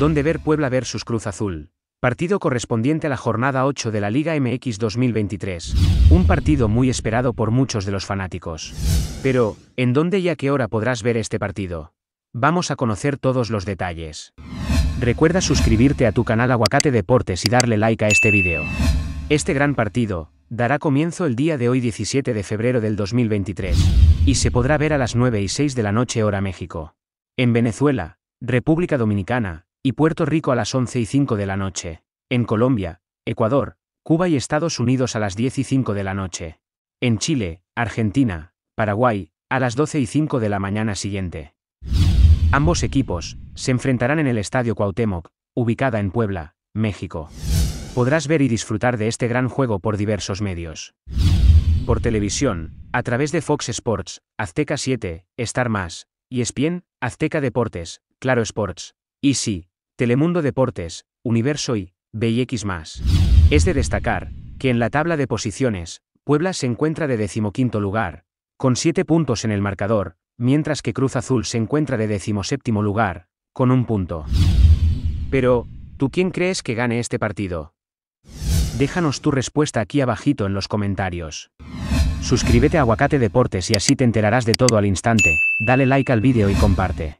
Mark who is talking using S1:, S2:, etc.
S1: Donde ver Puebla versus Cruz Azul. Partido correspondiente a la jornada 8 de la Liga MX 2023. Un partido muy esperado por muchos de los fanáticos. Pero, ¿en dónde y a qué hora podrás ver este partido? Vamos a conocer todos los detalles. Recuerda suscribirte a tu canal Aguacate Deportes y darle like a este video. Este gran partido, dará comienzo el día de hoy 17 de febrero del 2023, y se podrá ver a las 9 y 6 de la noche hora México. En Venezuela, República Dominicana, y Puerto Rico a las 11 y 5 de la noche, en Colombia, Ecuador, Cuba y Estados Unidos a las 10 y 5 de la noche, en Chile, Argentina, Paraguay, a las 12 y 5 de la mañana siguiente. Ambos equipos se enfrentarán en el Estadio Cuauhtémoc, ubicada en Puebla, México. Podrás ver y disfrutar de este gran juego por diversos medios. Por televisión, a través de Fox Sports, Azteca 7, Star Más, ESPN, Azteca Deportes, Claro Sports, Easy, Telemundo Deportes, Universo y BX. Es de destacar que en la tabla de posiciones, Puebla se encuentra de decimoquinto lugar, con siete puntos en el marcador, mientras que Cruz Azul se encuentra de decimoséptimo lugar, con un punto. Pero, ¿tú quién crees que gane este partido? Déjanos tu respuesta aquí abajito en los comentarios. Suscríbete a Aguacate Deportes y así te enterarás de todo al instante. Dale like al vídeo y comparte.